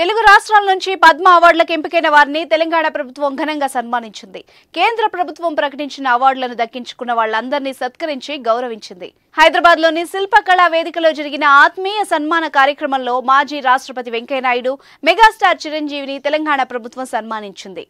తెలుగు రాష్ట్రాల నుంచి పద్మ అవార్డులకు ఎంపికైన వారిని తెలంగాణ ప్రభుత్వం ఘనంగా సన్మానించింది కేంద్ర ప్రభుత్వం ప్రకటించిన అవార్డులను దక్కించుకున్న వాళ్లందరినీ సత్కరించి గౌరవించింది హైదరాబాద్ లోని శిల్పకళా వేదికలో జరిగిన ఆత్మీయ సన్మాన కార్యక్రమంలో మాజీ రాష్ట్రపతి వెంకయ్యనాయుడు మెగాస్టార్ చిరంజీవిని తెలంగాణ ప్రభుత్వం సన్మానించింది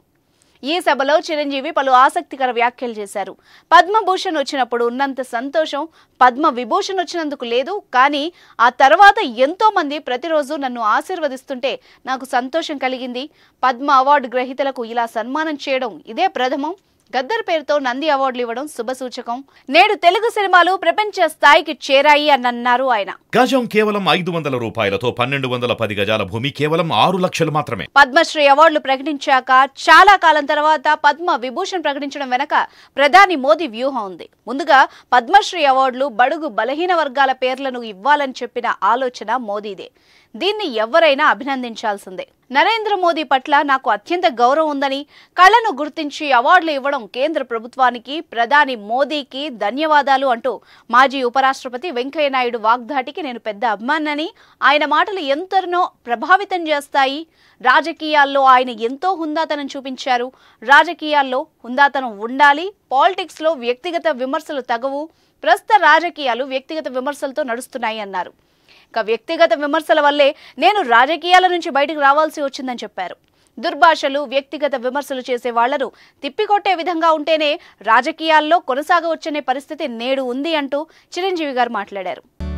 ఈ సభలో చిరంజీవి పలు ఆసక్తికర వ్యాఖ్యలు చేశారు పద్మభూషణ్ వచ్చినప్పుడు ఉన్నంత సంతోషం పద్మ విభూషణ్ వచ్చినందుకు లేదు కానీ ఆ తర్వాత ఎంతో మంది ప్రతిరోజు నన్ను ఆశీర్వదిస్తుంటే నాకు సంతోషం కలిగింది పద్మ అవార్డు గ్రహీతలకు ఇలా సన్మానం చేయడం ఇదే ప్రథమం గద్దర్ పేరుతో నంది అవార్డులు ఇవ్వడం శుభసూచకం నేడు తెలుగు సినిమాలు ప్రపంచ స్థాయికి చేరాయి అని అన్నారు ఆయన గజం కేవలం ఐదు వందల రూపాయలతో పన్నెండు వందల పది గజాల భూమి కేవలం ఆరు లక్షలు మాత్రమే పద్మశ్రీ అవార్డులు ప్రకటించాక చాలా కాలం తర్వాత పద్మ విభూషణ్ ప్రకటించడం వెనక ప్రధాని మోదీ వ్యూహం ఉంది ముందుగా పద్మశ్రీ అవార్డులు బడుగు బలహీన వర్గాల పేర్లను ఇవ్వాలని చెప్పిన ఆలోచన మోదీదే దీన్ని ఎవరైనా అభినందించాల్సిందే నరేంద్ర మోదీ పట్ల నాకు అత్యంత గౌరవం ఉందని కళను గుర్తించి అవార్డులు ఇవ్వడం కేంద్ర ప్రభుత్వానికి ప్రధాని మోదీకి ధన్యవాదాలు అంటూ మాజీ ఉపరాష్ట్రపతి వెంకయ్యనాయుడు వాగ్దాటికి నేను పెద్ద అభిమానని ఆయన మాటలు ఎంతనో ప్రభావితం చేస్తాయి రాజకీయాల్లో ఆయన ఎంతో హుందాతనం చూపించారు రాజకీయాల్లో హుందాతనం ఉండాలి పాలిటిక్స్లో వ్యక్తిగత విమర్శలు తగవు ప్రస్తుత రాజకీయాలు వ్యక్తిగత విమర్శలతో నడుస్తున్నాయి అన్నారు ఇక వ్యక్తిగత విమర్శల వల్లే నేను రాజకీయాల నుంచి బయటకు రావాల్సి వచ్చిందని చెప్పారు దుర్భాషలు వ్యక్తిగత విమర్శలు చేసే వాళ్లను తిప్పికొట్టే విధంగా ఉంటేనే రాజకీయాల్లో కొనసాగవచ్చనే పరిస్థితి నేడు ఉంది అంటూ చిరంజీవి గారు మాట్లాడారు